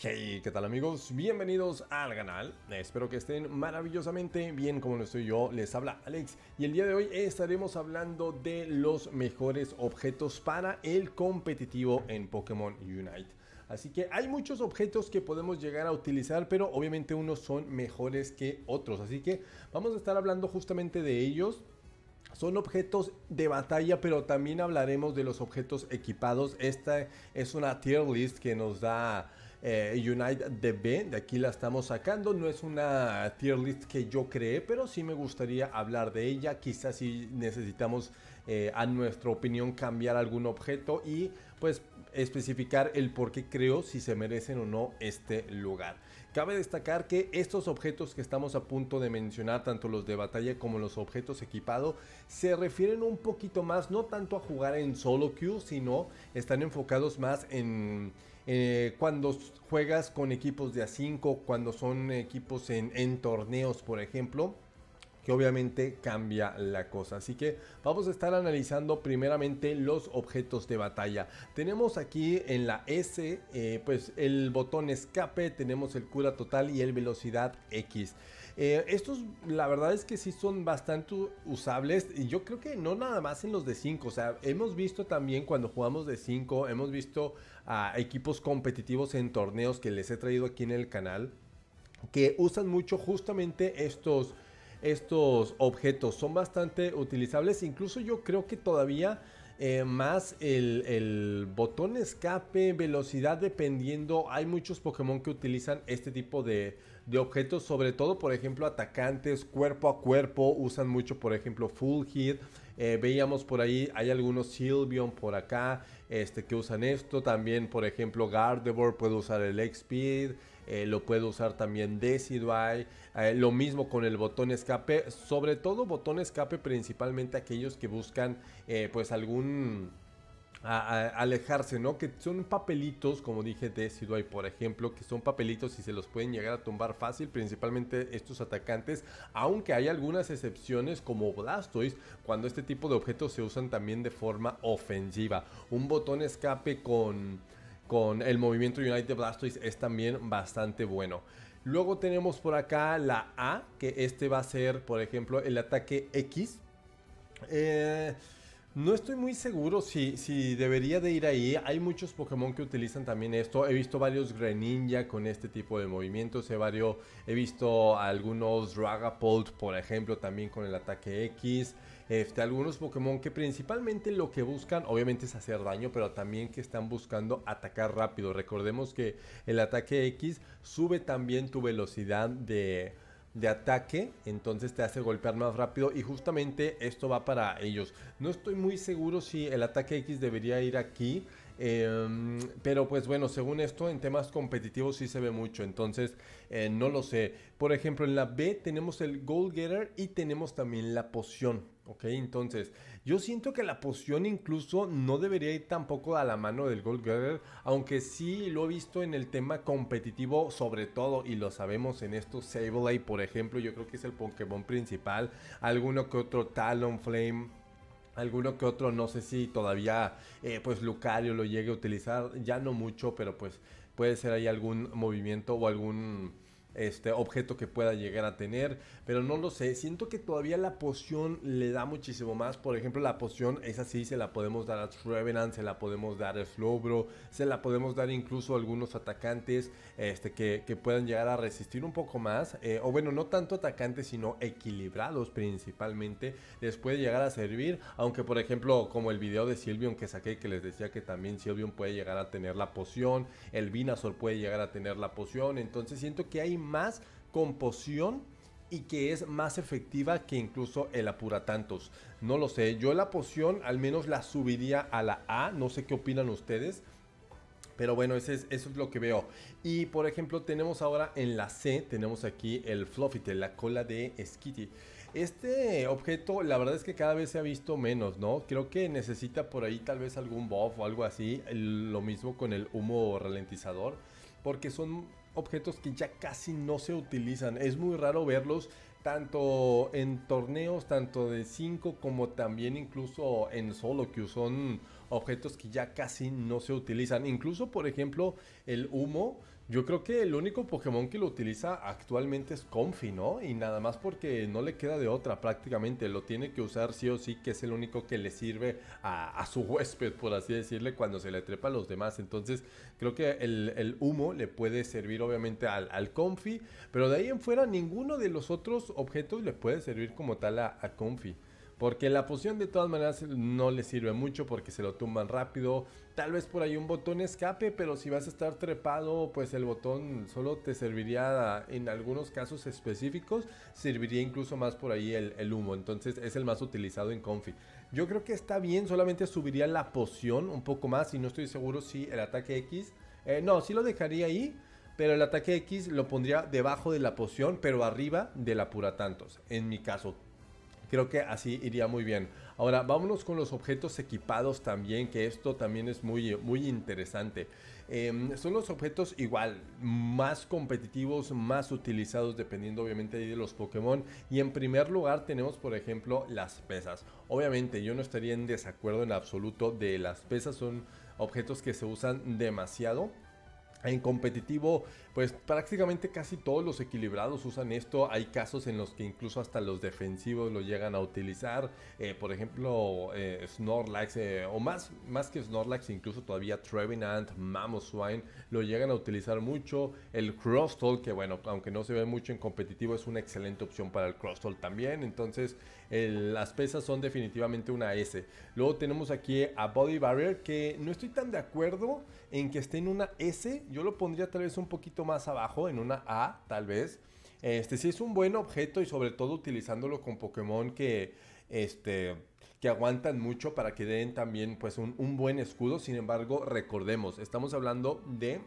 Hey, ¿qué tal amigos? Bienvenidos al canal. Espero que estén maravillosamente bien como lo estoy yo. Les habla Alex y el día de hoy estaremos hablando de los mejores objetos para el competitivo en Pokémon Unite. Así que hay muchos objetos que podemos llegar a utilizar, pero obviamente unos son mejores que otros. Así que vamos a estar hablando justamente de ellos. Son objetos de batalla, pero también hablaremos de los objetos equipados. Esta es una tier list que nos da eh, Unite DB, de aquí la estamos sacando, no es una tier list que yo creé, pero sí me gustaría hablar de ella, quizás si necesitamos eh, a nuestra opinión cambiar algún objeto y pues especificar el por qué creo si se merecen o no este lugar. Cabe destacar que estos objetos que estamos a punto de mencionar, tanto los de batalla como los objetos equipados, se refieren un poquito más, no tanto a jugar en solo queue, sino están enfocados más en eh, cuando juegas con equipos de A5, cuando son equipos en torneos, por ejemplo que obviamente cambia la cosa. Así que vamos a estar analizando primeramente los objetos de batalla. Tenemos aquí en la S eh, pues el botón escape, tenemos el cura total y el velocidad X. Eh, estos la verdad es que sí son bastante usables y yo creo que no nada más en los de 5, o sea, hemos visto también cuando jugamos de 5, hemos visto a equipos competitivos en torneos que les he traído aquí en el canal que usan mucho justamente estos estos objetos. Son bastante utilizables. Incluso yo creo que todavía eh, más el, botón escape, velocidad dependiendo. Hay muchos Pokémon que utilizan este tipo de, objetos, sobre todo por ejemplo atacantes, cuerpo a cuerpo, usan mucho por ejemplo full hit. Eh, veíamos por ahí, hay algunos Silvion por acá este, que usan esto. También por ejemplo Gardevoir puede usar el X-Speed. Eh, lo puedo usar también Decidueye, eh, lo mismo con el botón escape, sobre todo botón escape principalmente aquellos que buscan eh, pues algún... A, alejarse, ¿no? Que son papelitos, como dije, de por ejemplo, que son papelitos y se los pueden llegar a tumbar fácil, principalmente estos atacantes, aunque hay algunas excepciones como Blastoise, cuando este tipo de objetos se usan también de forma ofensiva. Un botón escape con con el movimiento United Blastoise es también bastante bueno. Luego tenemos por acá la A, que este va a ser, por ejemplo, el ataque X. Eh, no estoy muy seguro si, si debería de ir ahí. Hay muchos Pokémon que utilizan también esto. He visto varios Greninja con este tipo de movimientos. He, varios, he visto algunos Dragapult, por ejemplo, también con el ataque X. Este, algunos Pokémon que principalmente lo que buscan, obviamente es hacer daño, pero también que están buscando atacar rápido. Recordemos que el ataque X sube también tu velocidad de de ataque, entonces te hace golpear más rápido y justamente esto va para ellos. No estoy muy seguro si el ataque X debería ir aquí, em, pero pues bueno, según esto en temas competitivos sí se ve mucho, entonces eh, no lo sé. Por ejemplo, en la B tenemos el Gold Getter y tenemos también la poción. Ok, entonces yo siento que la poción incluso no debería ir tampoco a la mano del Gold aunque sí lo he visto en el tema competitivo sobre todo y lo sabemos en estos Sableye por ejemplo, yo creo que es el Pokémon principal, alguno que otro Talonflame, alguno que otro, no sé si todavía eh, pues Lucario lo llegue a utilizar, ya no mucho, pero pues puede ser ahí algún movimiento o algún este objeto que pueda llegar a tener, pero no lo sé, siento que todavía la poción le da muchísimo más, por ejemplo la poción esa sí se la podemos dar a Trevenant, se la podemos dar a Slowbro, se la podemos dar incluso a algunos atacantes este, que, puedan llegar a resistir un poco más, eh, o bueno, no tanto atacantes sino equilibrados principalmente, les puede llegar a servir, aunque por ejemplo como el video de Silvion que saqué que les decía que también Silvion puede llegar a tener la poción, el Vinazor puede llegar a tener la poción, entonces siento que hay más más poción y que es más efectiva que incluso el apura tantos No lo sé, yo la poción al menos la subiría a la A, no sé qué opinan ustedes. Pero bueno, ese eso es lo que veo. Y por ejemplo, tenemos ahora en la C, tenemos aquí el de la cola de Skitty. Este objeto, la verdad es que cada vez se ha visto menos, ¿no? Creo que necesita por ahí tal vez algún buff o algo así. Lo mismo con el humo ralentizador. Porque son objetos que ya casi no se utilizan. Es muy raro verlos tanto en torneos, tanto de 5 como también incluso en solo que son objetos que ya casi no se utilizan. Incluso, por ejemplo, el humo yo creo que el único Pokémon que lo utiliza actualmente es Confi, ¿no? Y nada más porque no le queda de otra prácticamente, lo tiene que usar sí o sí, que es el único que le sirve a, su huésped, por así decirle, cuando se le trepa a los demás. Entonces creo que el, humo le puede servir obviamente al, Confi, pero de ahí en fuera ninguno de los otros objetos le puede servir como tal a, a Confi. Porque la poción de todas maneras no le sirve mucho porque se lo tumban rápido. Tal vez por ahí un botón escape, pero si vas a estar trepado, pues el botón solo te serviría en algunos casos específicos. Serviría incluso más por ahí el, humo. Entonces es el más utilizado en Confi. Yo creo que está bien, solamente subiría la poción un poco más y no estoy seguro si el ataque X... Eh, no, sí lo dejaría ahí. Pero el ataque X lo pondría debajo de la poción, pero arriba de la pura tantos. En mi caso, Creo que así iría muy bien. Ahora, vámonos con los objetos equipados también, que esto también es muy, muy interesante. Em, son los objetos igual, más competitivos, más utilizados, dependiendo obviamente de los Pokémon. Y en primer lugar tenemos, por ejemplo, las pesas. Obviamente yo no estaría en desacuerdo en absoluto de las pesas, son objetos que se usan demasiado. En competitivo pues prácticamente casi todos los equilibrados usan esto. Hay casos en los que incluso hasta los defensivos lo llegan a utilizar. Eh, por ejemplo, eh, Snorlax, eh, o más, más que Snorlax, incluso todavía Trevenant, Mamoswine, lo llegan a utilizar mucho. El Tall, que bueno, aunque no se ve mucho en competitivo, es una excelente opción para el Tall también. Entonces, las pesas son definitivamente una S. Luego tenemos aquí a Body Barrier, que no estoy tan de acuerdo en que esté en una S. Yo lo pondría tal vez un poquito más más abajo, en una A tal vez, este sí es un buen objeto y sobre todo utilizándolo con Pokémon que, este, que aguantan mucho para que den también pues un, buen escudo. Sin embargo, recordemos, estamos hablando de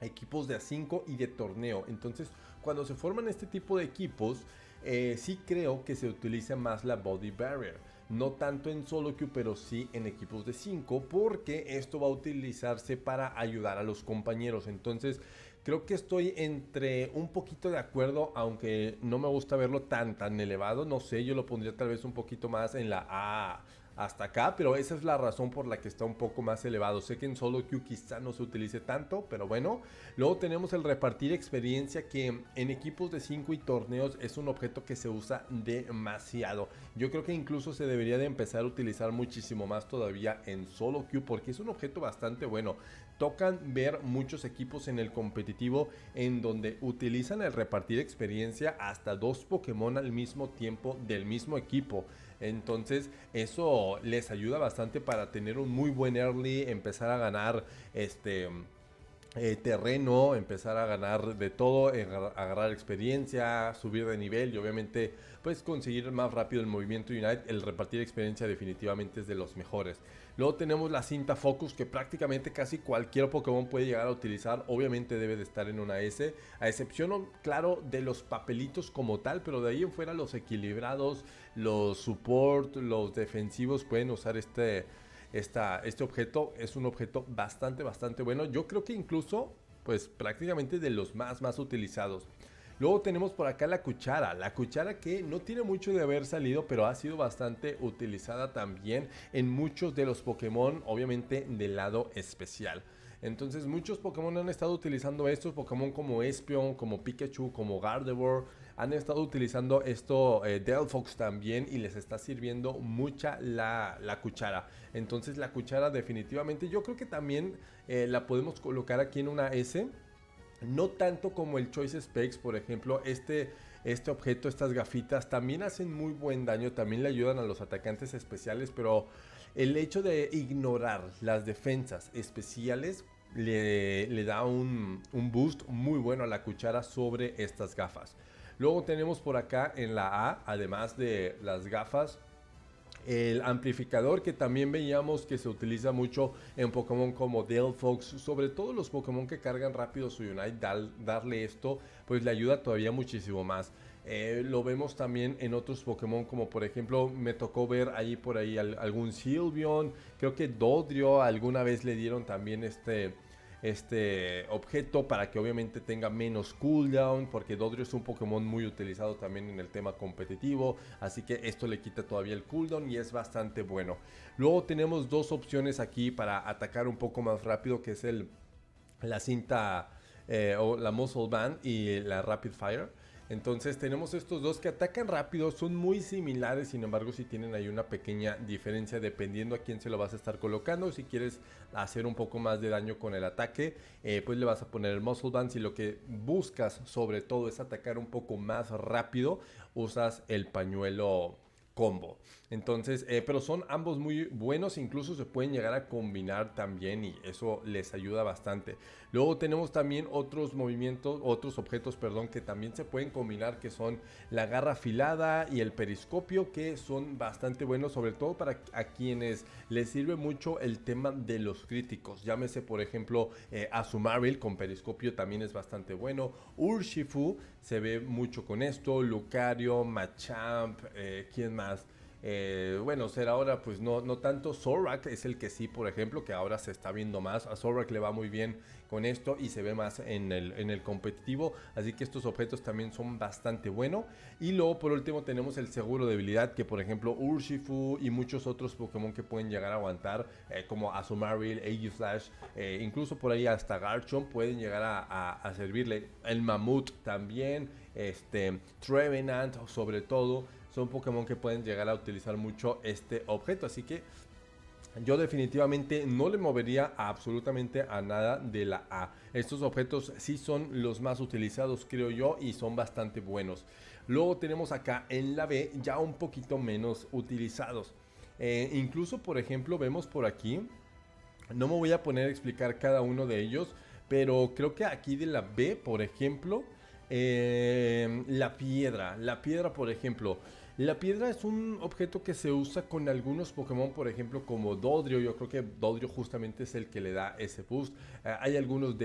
equipos de A5 y de torneo. Entonces, cuando se forman este tipo de equipos, eh, sí creo que se utiliza más la body barrier. No tanto en solo que pero sí en equipos de 5, porque esto va a utilizarse para ayudar a los compañeros. Entonces, Creo que estoy entre un poquito de acuerdo, aunque no me gusta verlo tan, tan elevado. No sé, yo lo pondría tal vez un poquito más en la A hasta acá, pero esa es la razón por la que está un poco más elevado. Sé que en solo queue quizá no se utilice tanto, pero bueno. Luego tenemos el repartir experiencia que en equipos de 5 y torneos es un objeto que se usa demasiado. Yo creo que incluso se debería de empezar a utilizar muchísimo más todavía en solo queue porque es un objeto bastante bueno. Tocan ver muchos equipos en el competitivo en donde utilizan el repartir experiencia hasta dos Pokémon al mismo tiempo del mismo equipo. Entonces, eso les ayuda bastante para tener un muy buen early, empezar a ganar este. Eh, terreno, empezar a ganar de todo, agarrar, experiencia, subir de nivel y obviamente pues conseguir más rápido el movimiento United, el repartir experiencia definitivamente es de los mejores. Luego tenemos la cinta Focus que prácticamente casi cualquier Pokémon puede llegar a utilizar. Obviamente debe de estar en una S. A excepción, claro, de los papelitos como tal. Pero de ahí en fuera los equilibrados, los support, los defensivos pueden usar este, este objeto. Es un objeto bastante, bastante bueno. Yo creo que incluso pues prácticamente de los más más utilizados. Luego tenemos por acá la cuchara, la cuchara que no tiene mucho de haber salido, pero ha sido bastante utilizada también en muchos de los Pokémon, obviamente del lado especial. Entonces muchos Pokémon han estado utilizando estos Pokémon como Espion, como Pikachu, como Gardevoir. Han estado utilizando esto Delfox eh, Delphox también y les está sirviendo mucha la, cuchara. Entonces la cuchara definitivamente yo creo que también eh, la podemos colocar aquí en una S no tanto como el Choice Specs, por ejemplo, este, este, objeto, estas gafitas, también hacen muy buen daño, también le ayudan a los atacantes especiales, pero el hecho de ignorar las defensas especiales le, da un, un boost muy bueno a la cuchara sobre estas gafas. Luego tenemos por acá en la A, además de las gafas, el amplificador que también veíamos que se utiliza mucho en Pokémon como Delphox, sobre todo los Pokémon que cargan rápido su Unite, darle esto, pues le ayuda todavía muchísimo más. Eh, lo vemos también en otros Pokémon, como por ejemplo, me tocó ver ahí por ahí algún Sylveon, creo que Dodrio alguna vez le dieron también este este objeto para que obviamente tenga menos cooldown, porque Dodrio es un Pokémon muy utilizado también en el tema competitivo, así que esto le quita todavía el cooldown y es bastante bueno. Luego tenemos dos opciones aquí para atacar un poco más rápido, que es el, la cinta eh, o la Muscle Band y la Rapid Fire. Entonces tenemos estos dos que atacan rápido, son muy similares, sin embargo si tienen ahí una pequeña diferencia dependiendo a quién se lo vas a estar colocando. Si quieres hacer un poco más de daño con el ataque, eh, pues le vas a poner el Muscle Band. Si lo que buscas sobre todo es atacar un poco más rápido, usas el pañuelo combo. Entonces, eh, pero son ambos muy buenos, incluso se pueden llegar a combinar también y eso les ayuda bastante. Luego tenemos también otros movimientos, otros objetos, perdón, que también se pueden combinar, que son la garra afilada y el periscopio, que son bastante buenos, sobre todo para a quienes les sirve mucho el tema de los críticos. Llámese, por ejemplo, a eh, Azumarill con periscopio también es bastante bueno. Urshifu se ve mucho con esto, Lucario, Machamp, eh, ¿quién más? Eh, bueno, ser ahora, pues no, no tanto. Zorak es el que sí, por ejemplo, que ahora se está viendo más. A Zorak le va muy bien con esto y se ve más en el, en el competitivo. Así que estos objetos también son bastante buenos. Y luego, por último, tenemos el seguro de habilidad, que por ejemplo, Urshifu y muchos otros Pokémon que pueden llegar a aguantar, eh, como Azumarill, Aegislash, eh, incluso por ahí hasta Garchomp pueden llegar a, servirle. El Mamut también, este, Trevenant, sobre todo son Pokémon que pueden llegar a utilizar mucho este objeto. Así que yo definitivamente no le movería absolutamente a nada de la A. Estos objetos sí son los más utilizados, creo yo, y son bastante buenos. Luego tenemos acá en la B ya un poquito menos utilizados. Eh, incluso, por ejemplo, vemos por aquí, no me voy a poner a explicar cada uno de ellos, pero creo que aquí de la B, por ejemplo, eh, la piedra. La piedra, por ejemplo, la piedra es un objeto que se usa con algunos Pokémon, por ejemplo, como Dodrio. Yo creo que Dodrio justamente es el que le da ese boost. Eh, hay algunos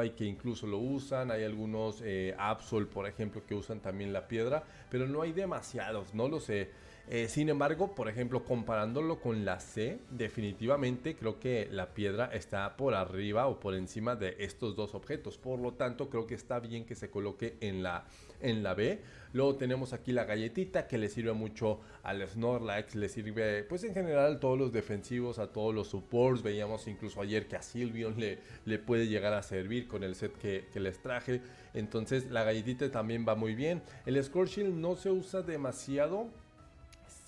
hay que incluso lo usan. Hay algunos eh, Absol, por ejemplo, que usan también la piedra. Pero no hay demasiados, no lo sé. Eh, sin embargo, por ejemplo, comparándolo con la C, definitivamente creo que la piedra está por arriba o por encima de estos dos objetos. Por lo tanto, creo que está bien que se coloque en la, en la B. Luego tenemos aquí la galletita que le sirve mucho al Snorlax, le sirve pues en general a todos los defensivos, a todos los supports. Veíamos incluso ayer que a Silvion le, le puede llegar a servir con el set que, les traje. Entonces la galletita también va muy bien. El Shield no se usa demasiado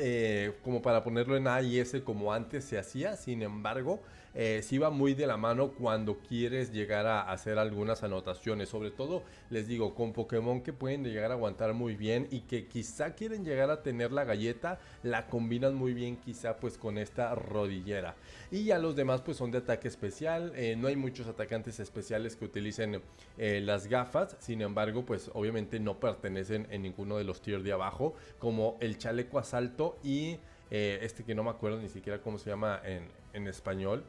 eh, como para ponerlo en A y S como antes se hacía, sin embargo, eh, si va muy de la mano cuando quieres llegar a hacer algunas anotaciones, sobre todo les digo con Pokémon que pueden llegar a aguantar muy bien y que quizá quieren llegar a tener la galleta, la combinan muy bien quizá pues con esta rodillera. Y ya los demás pues son de ataque especial, eh, no hay muchos atacantes especiales que utilicen las gafas, sin embargo pues obviamente no pertenecen en ninguno de los tier de abajo, como el chaleco asalto y eh, este que no me acuerdo ni siquiera cómo se llama en, español.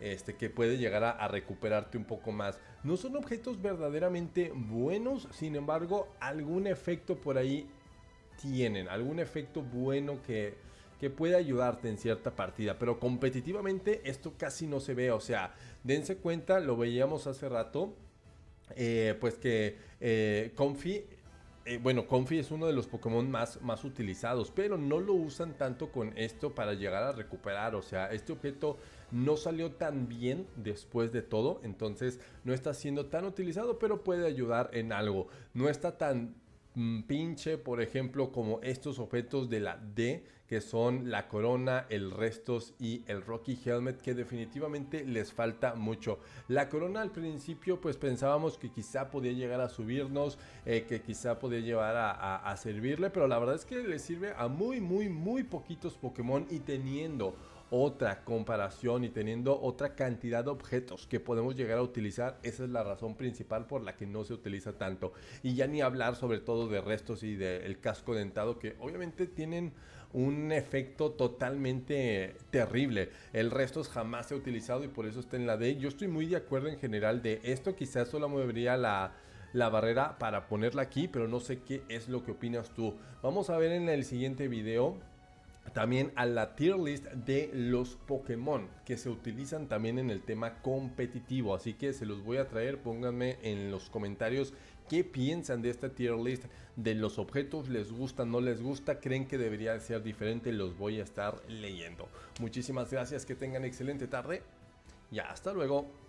Este, que puede llegar a, recuperarte un poco más. No son objetos verdaderamente buenos, sin embargo, algún efecto por ahí tienen, algún efecto bueno que, puede ayudarte en cierta partida, pero competitivamente esto casi no se ve, o sea, dense cuenta, lo veíamos hace rato, eh, pues que eh, Confi eh, bueno, Confi es uno de los Pokémon más, más utilizados, pero no lo usan tanto con esto para llegar a recuperar. O sea, este objeto no salió tan bien después de todo, entonces no está siendo tan utilizado, pero puede ayudar en algo. No está tan mm, pinche, por ejemplo, como estos objetos de la D que son la corona, el restos y el Rocky Helmet, que definitivamente les falta mucho. La corona al principio, pues pensábamos que quizá podía llegar a subirnos, eh, que quizá podía llevar a, servirle, pero la verdad es que le sirve a muy, muy, muy poquitos Pokémon y teniendo otra comparación y teniendo otra cantidad de objetos que podemos llegar a utilizar, esa es la razón principal por la que no se utiliza tanto. Y ya ni hablar sobre todo de restos y del casco dentado que obviamente tienen un efecto totalmente terrible. El resto jamás se ha utilizado y por eso está en la D. Yo estoy muy de acuerdo en general de esto, quizás solo movería la, la barrera para ponerla aquí, pero no sé qué es lo que opinas tú. Vamos a ver en el siguiente video también a la tier list de los Pokémon que se utilizan también en el tema competitivo. Así que se los voy a traer, pónganme en los comentarios ¿Qué piensan de esta tier list? ¿De los objetos? ¿Les gusta? ¿No les gusta? ¿Creen que debería ser diferente? Los voy a estar leyendo. Muchísimas gracias, que tengan excelente tarde y hasta luego.